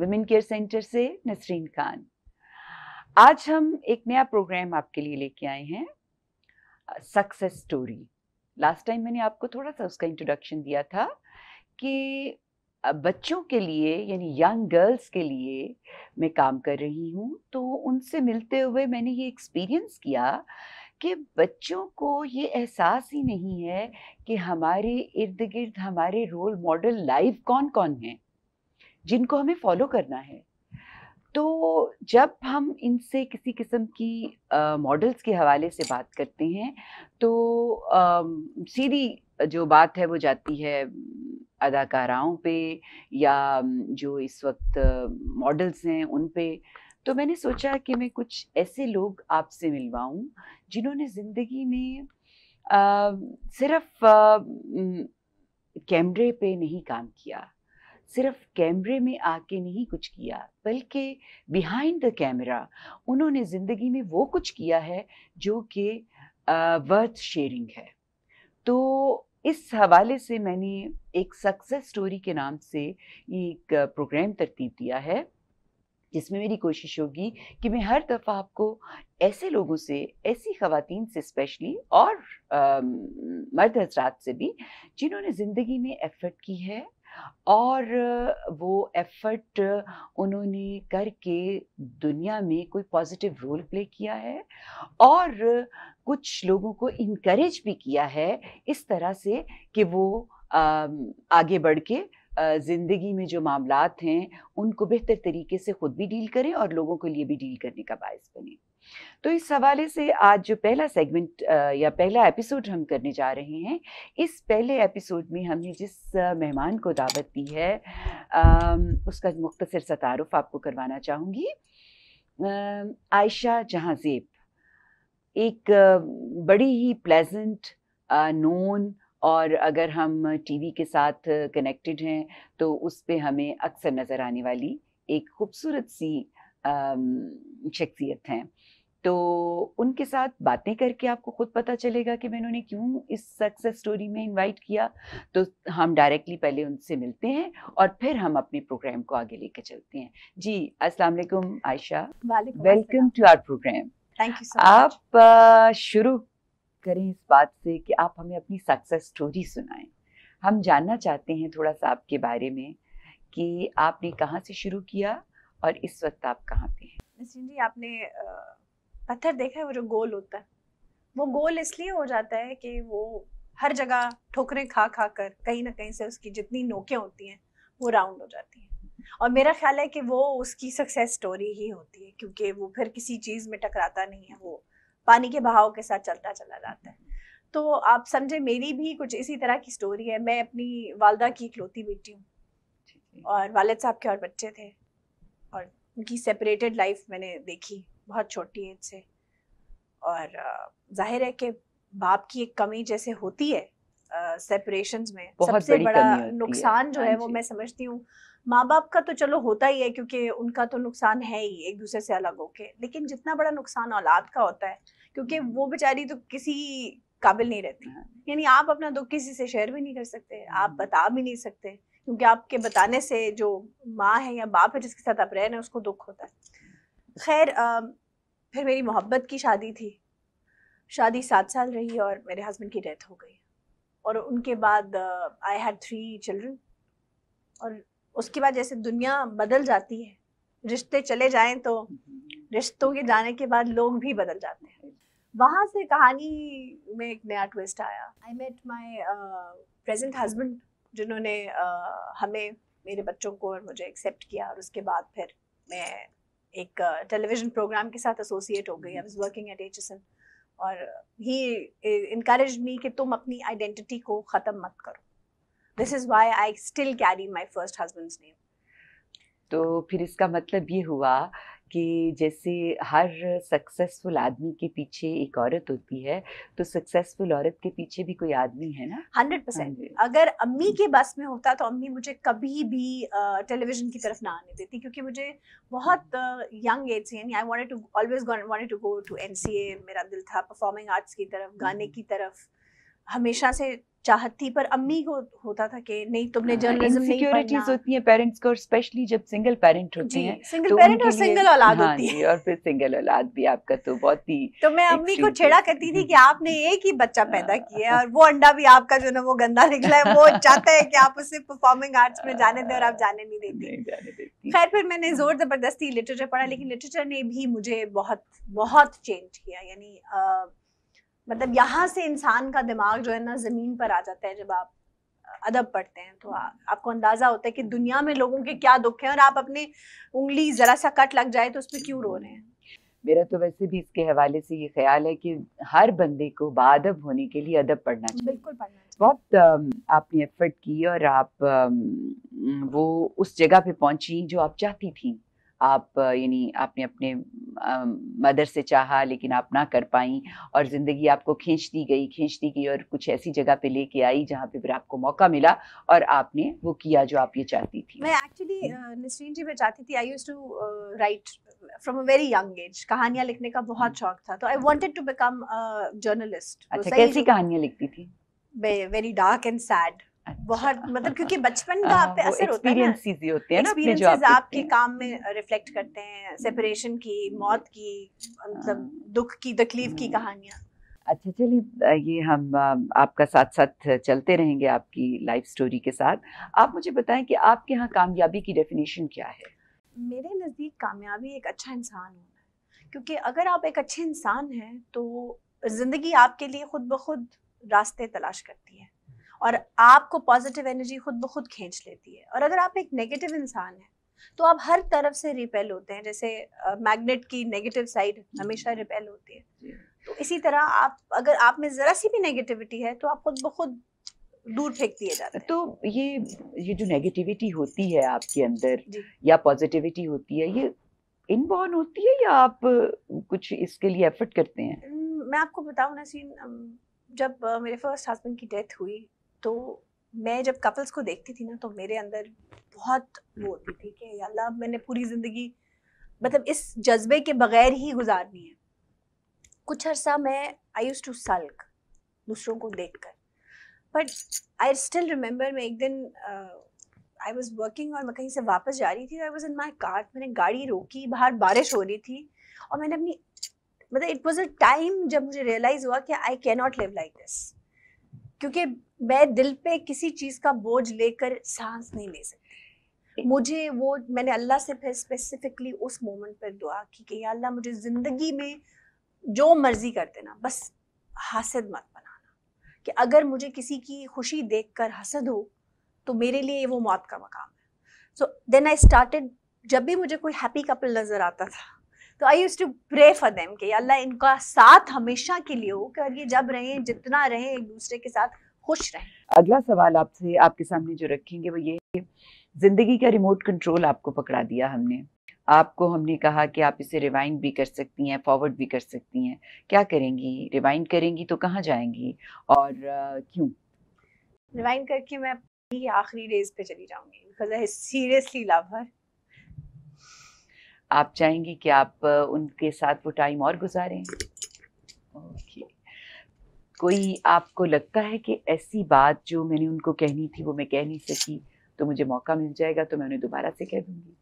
Women care centre से नसरीन खान आज हम एक नया प्रोग्राम आपके लिए लेके आए हैं सक्सेस स्टोरी लास्ट टाइम मैंने आपको थोड़ा सा उसका इंट्रोडक्शन दिया था कि बच्चों के लिए यानी यंग गर्ल्स के लिए मैं काम कर रही हूँ तो उनसे मिलते हुए मैंने ये एक्सपीरियंस किया कि बच्चों को ये एहसास ही नहीं है कि हमारे इर्द गिर्द हमारे रोल मॉडल लाइव कौन कौन हैं जिनको हमें फॉलो करना है तो जब हम इनसे किसी किस्म की मॉडल्स के हवाले से बात करते हैं तो आ, सीधी जो बात है वो जाती है अदाकाराओं पे या जो इस वक्त मॉडल्स हैं उन पे तो मैंने सोचा कि मैं कुछ ऐसे लोग आपसे मिलवाऊं जिन्होंने ज़िंदगी में आ, सिर्फ आ, कैमरे पे नहीं काम किया सिर्फ कैमरे में आके नहीं कुछ किया बल्कि बिहाइंड द कैमरा उन्होंने ज़िंदगी में वो कुछ किया है जो कि वर्थ शेयरिंग है तो इस हवाले से मैंने एक सक्सेस स्टोरी के नाम से एक प्रोग्राम तरतीब दिया है जिसमें मेरी कोशिश होगी कि मैं हर दफ़ा आपको ऐसे लोगों से ऐसी ख़वातीन से स्पेशली और आ, मर्द हजरात से भी जिन्होंने ज़िंदगी में एफ़र्ट की है और वो एफर्ट उन्होंने करके दुनिया में कोई पॉजिटिव रोल प्ले किया है और कुछ लोगों को इनक्रेज भी किया है इस तरह से कि वो आगे बढ़ के ज़िंदगी में जो मामला हैं उनको बेहतर तरीके से ख़ुद भी डील करें और लोगों के लिए भी डील करने का बायस बने तो इस हवाले से आज जो पहला सेगमेंट या पहला एपिसोड हम करने जा रहे हैं इस पहले एपिसोड में हमने जिस मेहमान को दावत दी है उसका मुख्तर सा तारफ़ आपको करवाना चाहूँगी आयशा जहाँजेब एक बड़ी ही प्लेजेंट नोन और अगर हम टीवी के साथ कनेक्टेड हैं तो उस पर हमें अक्सर नज़र आने वाली एक खूबसूरत सी शख्सियत हैं तो उनके साथ बातें करके आपको खुद पता चलेगा कि मैंने उन्हें क्यों इस सक्सेस स्टोरी में इनवाइट किया तो हम डायरेक्टली पहले उनसे मिलते हैं और फिर हम अपने प्रोग्राम को आगे लेके चलते हैं जी अस्सलाम वालेकुम Ayesha welcome to our programme thank you आप शुरू करें इस बात से कि आप हमें अपनी सक्सेस स्टोरी सुनाएं हम जानना चाहते हैं थोड़ा सा आपके बारे में कि आपने कहाँ से शुरू किया और इस वक्त आप कहाँ पे हैं जी आपने आ... पत्थर देखा है वो जो गोल होता है वो गोल इसलिए हो जाता है कि वो हर जगह ठोकरें खा खा कर कहीं ना कहीं से उसकी जितनी नोकें होती हैं वो राउंड हो जाती हैं और मेरा ख्याल है कि वो उसकी सक्सेस स्टोरी ही होती है क्योंकि वो फिर किसी चीज़ में टकराता नहीं है वो पानी के बहाव के साथ चलता चला जाता है तो आप समझे मेरी भी कुछ इसी तरह की स्टोरी है मैं अपनी वालदा की इकलौती बेटी हूँ और वालद साहब के और बच्चे थे और उनकी सेपरेटेड लाइफ मैंने देखी बहुत छोटी एज से और जाहिर है कि बाप की एक कमी जैसे होती है सेपरेशंस में सबसे बड़ा नुकसान जो हाँ है वो मैं समझती हूँ माँ बाप का तो चलो होता ही है क्योंकि उनका तो नुकसान है ही एक दूसरे से अलग होके लेकिन जितना बड़ा नुकसान औलाद का होता है क्योंकि हाँ। वो बेचारी तो किसी काबिल नहीं रहती हाँ। यानी आप अपना दुख किसी से शेयर भी नहीं कर सकते आप बता भी नहीं सकते क्योंकि आपके बताने से जो माँ है या बाप है जिसके साथ आप रह रहे हैं उसको दुख होता है खैर फिर मेरी मोहब्बत की शादी थी शादी सात साल रही और मेरे हस्बैंड की डेथ हो गई और उनके बाद आई हैड थ्री चिल्ड्रन और उसके बाद जैसे दुनिया बदल जाती है रिश्ते चले जाएं तो रिश्तों के जाने के बाद लोग भी बदल जाते हैं वहाँ से कहानी में एक नया ट्विस्ट आया I met my present husband जिन्होंने uh, हमें मेरे बच्चों को और मुझे एक्सेप्ट किया और उसके बाद फिर मैं एक टेलीविजन प्रोग्राम के साथ एसोसिएट हो गई I was working at H और ही इनक्रेज मी कि तुम अपनी आइडेंटिटी को ख़त्म मत करो this is why I still carry my first husband's name तो फिर इसका मतलब ये हुआ कि जैसे हर सक्सेसफुल आदमी के पीछे एक औरत होती है तो सक्सेसफुल औरत के पीछे भी कोई आदमी है ना हाँ हंड्रेड परसेंट अगर अम्मी के हम्म। बस में होता तो अम्मी मुझे कभी भी टेलीविजन की तरफ ना आने देती क्योंकि मुझे बहुत हम्म। यंग एज से I wanted to always wanted to go to NCA मेरा दिल था परफॉर्मिंग आर्ट्स की तरफ गाने हम्म। की तरफ हमेशा से चाहत थी पर अम्मी को होता था कि नहीं तुमने हाँ, जर्नलिज्म नहीं सिक्योरिटीज होती हैं पेरेंट्स को स्पेशली जब सिंगल पेरेंट होते हैं सिंगल तो पेरेंट और सिंगल औलाद हाँ होती है और फिर सिंगल औलाद भी आपका तो बहुत ही तो मैं अम्मी को छेड़ा करती थी कि आपने एक ही बच्चा पैदा हाँ। किया और वो अंडा भी आपका जो ना वो गंदा निकला है वो चाहता है कि आप उसे परफॉर्मिंग आर्ट्स में जाने दें और आप जाने नहीं देती खैर फिर मैंने हाँ। जोर जबरदस्ती लिटरेचर पढ़ा लेकिन लिटरेचर ने भी मुझे बहुत बहुत चेंज किया यानी मतलब यहाँ से इंसान का दिमाग जो है ना ज़मीन पर आ जाता है जब आप अदब पढ़ते हैं तो आ, आपको अंदाज़ा होता है कि दुनिया में लोगों के क्या दुख हैं और आप अपने उंगली ज़रा सा कट लग जाए तो उसमें क्यों रो रहे हैं मेरा तो वैसे भी इसके हवाले से ये ख्याल है कि हर बंदे को बादब होने के लिए अदब पढ़ना चाहिए बिल्कुल पढ़ना चाहिए बहुत आपने एफर्ट की और आप वो उस जगह पे पहुंची जो आप चाहती थी आप यानी आपने अपने मदर से चाहा लेकिन आप ना कर पाई और ज़िंदगी आपको खींचती गई खींचती गई और कुछ ऐसी जगह पे लेके आई जहाँ पे फिर आपको मौका मिला और आपने वो किया जो आप ये चाहती थी मैं एक्चुअली हम्म। नसरीन जी मैं चाहती थी I use to write from a very young age कहानियाँ लिखने का बहुत हम्म। शौक था तो I wanted to become journalist अच्छा कैसी कहानियाँ लिखती थी वेरी डार्क एंड सैड अच्छा। बहुत मतलब क्योंकि बचपन का हाँ, आप पे असर होता है ना होते हैं ना आप आपके काम में रिफ्लेक्ट करते हैं सेपरेशन की मौत की मतलब हाँ। दुख की तकलीफ की हाँ। कहानियाँ अच्छा चलिए ये हम आपका साथ साथ चलते रहेंगे आपकी लाइफ स्टोरी के साथ आप मुझे बताएं कि आपके यहाँ कामयाबी की डेफिनेशन क्या है मेरे नज़दीक कामयाबी एक अच्छा इंसान होना है क्योंकि अगर आप एक अच्छे इंसान हैं तो ज़िंदगी आपके लिए खुद ब खुद रास्ते तलाश करती है और आपको पॉजिटिव एनर्जी खुद ब खुद खींच लेती है और अगर आप एक नेगेटिव इंसान हैं तो आप हर तरफ से रिपेल होते हैं जैसे मैग्नेट uh, की नेगेटिव साइड हमेशा रिपेल होती है तो इसी तरह आप अगर आप में ज़रा सी भी नेगेटिविटी है तो आप खुद ब खुद दूर फेंक दिए जाते हैं तो ये ये जो नेगेटिविटी होती है आपके अंदर या पॉजिटिविटी होती है ये इनबॉर्न होती है या आप कुछ इसके लिए एफर्ट करते हैं मैं आपको बताऊँ ना सीन जब मेरे फर्स्ट हस्बैंड की डेथ हुई तो मैं जब कपल्स को देखती थी ना तो मेरे अंदर बहुत वो होती थी कि अल्लाह मैंने पूरी ज़िंदगी मतलब इस जज्बे के बगैर ही गुजारनी है कुछ अरसा मैं आई यूज़ टू सल्क दूसरों को देख कर बट आई स्टिल रिमेंबर मैं एक दिन आई वॉज वर्किंग और मैं कहीं से वापस जा रही थी I was in my car मैंने गाड़ी रोकी बाहर बारिश हो रही थी और मैंने अपनी मतलब इट वॉज़ अ टाइम जब मुझे रियलाइज़ हुआ कि I cannot live like this क्योंकि मैं दिल पे किसी चीज का बोझ लेकर सांस नहीं ले सकती मुझे वो मैंने अल्लाह से फिर स्पेसिफिकली उस मोमेंट पर दुआ की कि अल्लाह मुझे ज़िंदगी में जो मर्जी कर देना बस हासिद मत बनाना कि अगर मुझे किसी की खुशी देख कर हसद हो तो मेरे लिए वो मौत का मकाम है सो देन आई स्टार्टेड जब भी मुझे कोई हैप्पी कपल नज़र आता था तो I use to pray for them कि अल्लाह इनका साथ हमेशा के लिए हो कि और ये जब रहें जितना रहें एक दूसरे के साथ खुश रहें अगला सवाल आपसे आपके सामने जो रखेंगे वो ये है जिंदगी का रिमोट कंट्रोल आपको पकड़ा दिया हमने आपको हमने कहा कि आप इसे रिवाइंड भी कर सकती हैं फॉरवर्ड भी कर सकती हैं क्या करेंगी रिवाइंड करेंगी तो कहाँ जाएंगी और क्यों रिवाइंड करके मैं अपनी आखिरी रेस पे चली जाऊंगी because I seriously love her आप चाहेंगी कि आप उनके साथ वो टाइम और गुजारें ओके okay. कोई आपको लगता है कि ऐसी बात जो मैंने उनको कहनी थी वो मैं कह नहीं सकी तो मुझे मौका मिल जाएगा तो मैं उन्हें दोबारा से कह दूंगी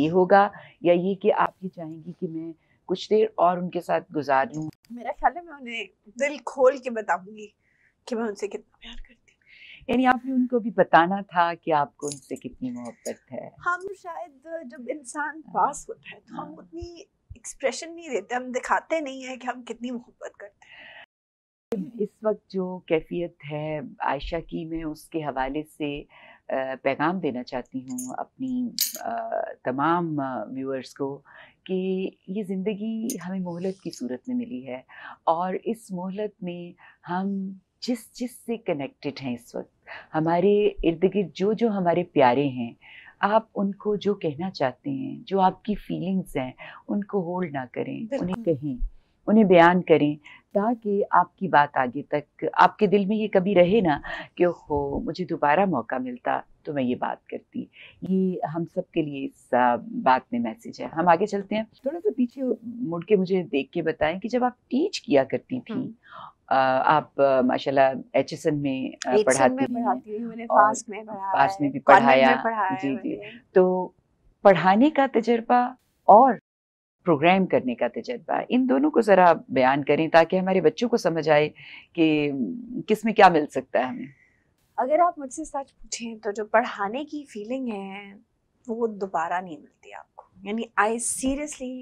ये होगा या ये कि आप ये चाहेंगी कि मैं कुछ देर और उनके साथ गुजार लूँ मेरा ख्याल है मैं उन्हें दिल खोल के बताऊंगी कि मैं उनसे कितना प्यार करती यानी आपने उनको भी बताना था कि आपको उनसे कितनी मोहब्बत है हम शायद जब इंसान हाँ। पास होता है तो हम हाँ। उतनी एक्सप्रेशन नहीं देते हम दिखाते नहीं है कि हम कितनी मोहब्बत करते हैं इस वक्त जो कैफियत है आयशा की मैं उसके हवाले से पैगाम देना चाहती हूँ अपनी तमाम व्यूअर्स को कि ये ज़िंदगी हमें मोहलत की सूरत में मिली है और इस मोहलत में हम जिस जिस से कनेक्टेड हैं इस वक्त हमारे इर्द गिर्द जो जो हमारे प्यारे हैं आप उनको जो कहना चाहते हैं जो आपकी फीलिंग्स हैं उनको होल्ड ना करें उन्हें कहें उन्हें बयान करें था कि आपकी बात आगे तक आपके दिल में ये कभी रहे ना कि हो मुझे दोबारा मौका मिलता तो मैं ये बात करती ये हम सब के लिए इस बात में मैसेज है हम आगे चलते हैं थोड़ा सा पीछे मुड़ के मुझे देख के बताएं कि जब आप टीच किया करती थी हम्म। आप माशाल्लाह एचएसएन में पढ़ाती में पास में भी पढ़ाया जी जी तो पढ़ाने का तजर्बा और प्रोग्राम करने का तजर्बा इन दोनों को ज़रा बयान करें ताकि हमारे बच्चों को समझ आए कि किस में क्या मिल सकता है हमें अगर आप मुझसे सच पूछें तो जो पढ़ाने की फीलिंग है वो दोबारा नहीं मिलती आपको यानी आई सीरियसली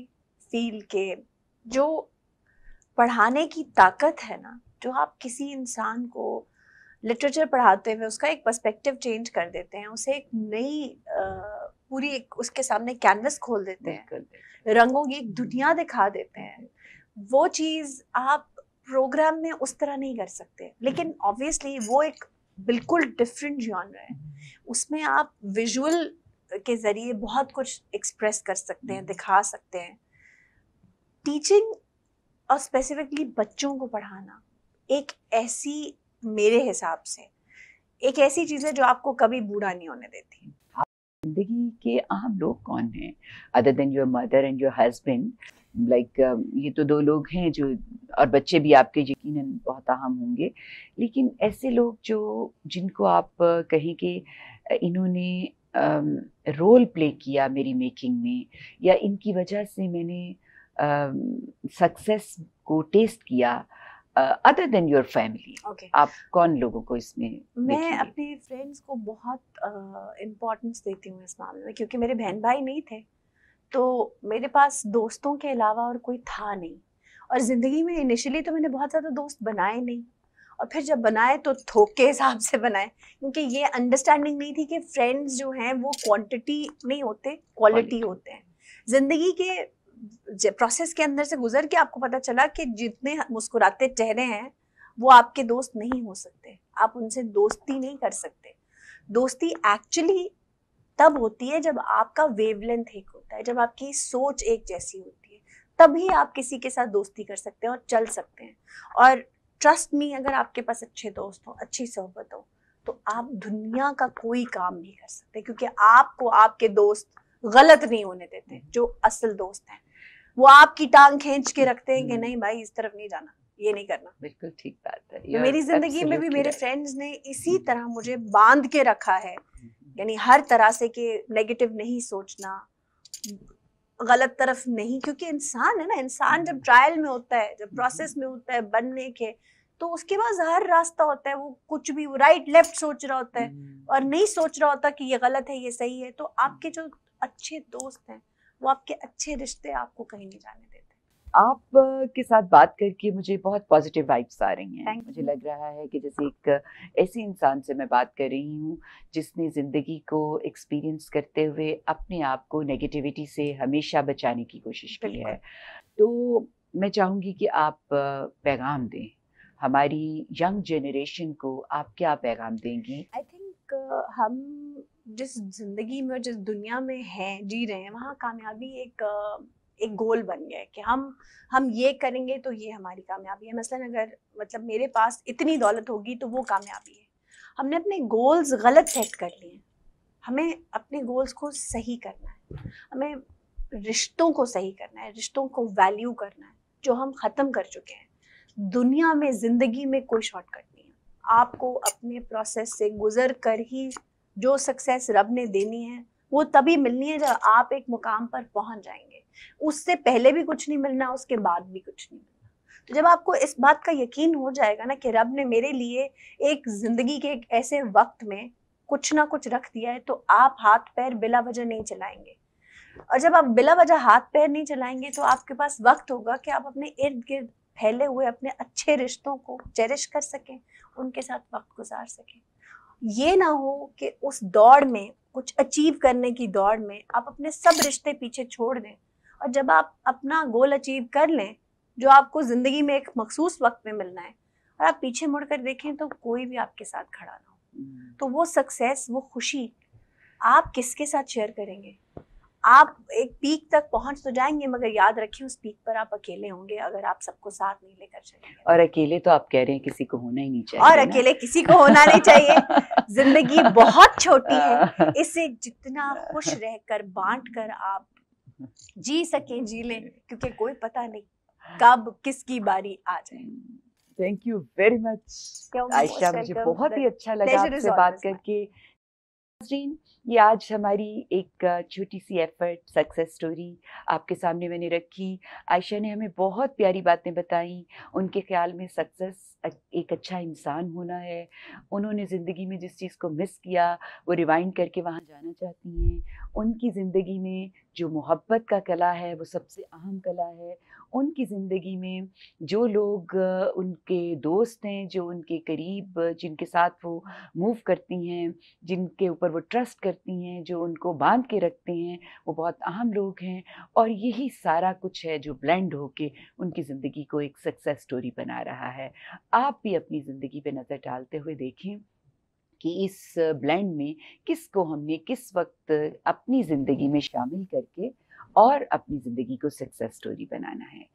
फील के जो पढ़ाने की ताकत है ना जो आप किसी इंसान को लिटरेचर पढ़ाते हुए उसका एक पर्सपेक्टिव चेंज कर देते हैं उसे एक नई पूरी एक उसके सामने कैनवस खोल देते हैं रंगों की एक दुनिया दिखा देते हैं वो चीज़ आप प्रोग्राम में उस तरह नहीं कर सकते लेकिन ऑब्वियसली वो एक बिल्कुल डिफरेंट जॉनर है उसमें आप विजुअल के ज़रिए बहुत कुछ एक्सप्रेस कर सकते हैं दिखा सकते हैं टीचिंग और स्पेसिफिकली बच्चों को पढ़ाना एक ऐसी मेरे हिसाब से एक ऐसी चीज़ है जो आपको कभी बूढ़ा नहीं होने देती जिंदगी के आप लोग कौन हैं other than your mother and your husband like ये तो दो लोग हैं जो और बच्चे भी आपके यकीन बहुत अहम होंगे लेकिन ऐसे लोग जो जिनको आप कहें कि इन्होंने रोल um, प्ले किया मेरी मेकिंग में या इनकी वजह से मैंने सक्सेस um, को टेस्ट किया अदर देन योर फैमिली आप कौन लोगों को इसमें मैं अपने फ्रेंड्स को बहुत इम्पोर्टेंस uh, देती हूँ इस मामले में क्योंकि मेरे बहन भाई नहीं थे तो मेरे पास दोस्तों के अलावा और कोई था नहीं और ज़िंदगी में इनिशियली तो मैंने बहुत ज़्यादा दोस्त बनाए नहीं और फिर जब बनाए तो थोक के हिसाब से बनाए क्योंकि ये अंडरस्टैंडिंग नहीं थी कि फ्रेंड्स जो हैं वो क्वांटिटी नहीं होते क्वालिटी होते हैं ज़िंदगी के प्रोसेस के अंदर से गुजर के आपको पता चला कि जितने मुस्कुराते चेहरे हैं वो आपके दोस्त नहीं हो सकते आप उनसे दोस्ती नहीं कर सकते दोस्ती एक्चुअली तब होती है जब आपका वेवलेंथ एक होता है जब आपकी सोच एक जैसी होती है तभी आप किसी के साथ दोस्ती कर सकते हैं और चल सकते हैं और ट्रस्ट मी अगर आपके पास अच्छे दोस्त हो अच्छी सोहबत हो तो आप दुनिया का कोई काम नहीं कर सकते क्योंकि आपको आपके दोस्त गलत नहीं होने देते जो असल दोस्त हैं वो आपकी टांग खींच के रखते हैं कि नहीं भाई इस तरफ नहीं जाना ये नहीं करना बिल्कुल ठीक बात है तो मेरी जिंदगी में भी मेरे फ्रेंड्स ने इसी तरह मुझे बांध के रखा है यानी हर तरह से कि नेगेटिव नहीं सोचना गलत तरफ नहीं क्योंकि इंसान है ना इंसान जब ट्रायल हम्म। में होता है जब प्रोसेस हम्म। में होता है बनने के तो उसके पास हर रास्ता होता है वो कुछ भी राइट लेफ्ट सोच रहा होता है हम्म। और नहीं सोच रहा होता कि ये गलत है ये सही है तो आपके जो अच्छे दोस्त हैं वो आपके अच्छे रिश्ते आपको कहीं नहीं जाने देते आप के साथ बात करके मुझे बहुत पॉजिटिव वाइब्स आ रही हैं मुझे लग रहा है कि जैसे एक ऐसे इंसान से मैं बात कर रही हूँ जिसने ज़िंदगी को एक्सपीरियंस करते हुए अपने आप को नेगेटिविटी से हमेशा बचाने की कोशिश की है तो मैं चाहूँगी कि आप पैगाम दें हमारी यंग जनरेशन को आप क्या पैगाम देंगी आई थिंक हम जिस जिंदगी में और जिस दुनिया में हैं जी रहे हैं वहाँ कामयाबी एक एक गोल बन गया है कि हम हम ये करेंगे तो ये हमारी कामयाबी है मसलन अगर मतलब मेरे पास इतनी दौलत होगी तो वो कामयाबी है हमने अपने गोल्स गलत सेट कर लिए हैं हमें अपने गोल्स को सही करना है हमें रिश्तों को सही करना है रिश्तों को वैल्यू करना है जो हम ख़त्म कर चुके हैं दुनिया में ज़िंदगी में कोई शॉर्टकट नहीं है आपको अपने प्रोसेस से गुजर कर ही जो सक्सेस रब ने देनी है वो तभी मिलनी है जब आप एक मुकाम पर पहुंच जाएंगे उससे पहले भी कुछ नहीं मिलना उसके बाद भी कुछ नहीं मिलना तो जब आपको इस बात का यकीन हो जाएगा ना कि रब ने मेरे लिए एक जिंदगी के एक ऐसे वक्त में कुछ ना कुछ रख दिया है तो आप हाथ पैर बिला वजह नहीं चलाएंगे और जब आप बिला वजह हाथ पैर नहीं चलाएंगे तो आपके पास वक्त होगा कि आप अपने इर्द गिर्द फैले हुए अपने अच्छे रिश्तों को चेरिश कर सकें उनके साथ वक्त गुजार सकें ये ना हो कि उस दौड़ में कुछ अचीव करने की दौड़ में आप अपने सब रिश्ते पीछे छोड़ दें और जब आप अपना गोल अचीव कर लें जो आपको ज़िंदगी में एक मखसूस वक्त में मिलना है और आप पीछे मुड़ कर देखें तो कोई भी आपके साथ खड़ा ना हो हम्म। तो वो सक्सेस वो खुशी आप किसके साथ शेयर करेंगे आप एक पीक तक पहुंच तो जाएंगे मगर याद रखिए उस पीक पर आप अकेले होंगे अगर आप सबको साथ नहीं लेकर चलेंगे और अकेले तो आप कह रहे हैं किसी को होना ही नहीं चाहिए और अकेले किसी को होना नहीं चाहिए जिंदगी बहुत छोटी है हाँ। इसे जितना खुश रहकर बांट कर आप जी सके जी लें क्योंकि कोई पता नहीं कब किसकी बारी आ जाए thank you very much Ayesha मुझे बहुत ही अच्छा लगा आपसे बात करके नाजरीन ये आज हमारी एक छोटी सी एफर्ट सक्सेस स्टोरी आपके सामने मैंने रखी आयशा ने हमें बहुत प्यारी बातें बताई उनके ख्याल में सक्सेस एक अच्छा इंसान होना है उन्होंने ज़िंदगी में जिस चीज़ को मिस किया वो रिवाइंड करके वहाँ जाना चाहती हैं उनकी ज़िंदगी में जो मोहब्बत का कला है वो सबसे अहम कला है उनकी ज़िंदगी में जो लोग उनके दोस्त हैं जो उनके करीब जिनके साथ वो मूव करती हैं जिनके ऊपर वो ट्रस्ट करती हैं जो उनको बांध के रखते हैं वो बहुत अहम लोग हैं और यही सारा कुछ है जो ब्लेंड होके उनकी ज़िंदगी को एक सक्सेस स्टोरी बना रहा है आप भी अपनी ज़िंदगी पे नज़र डालते हुए देखें कि इस ब्लेंड में किसको हमने किस वक्त अपनी ज़िंदगी में शामिल करके और अपनी ज़िंदगी को सक्सेस स्टोरी बनाना है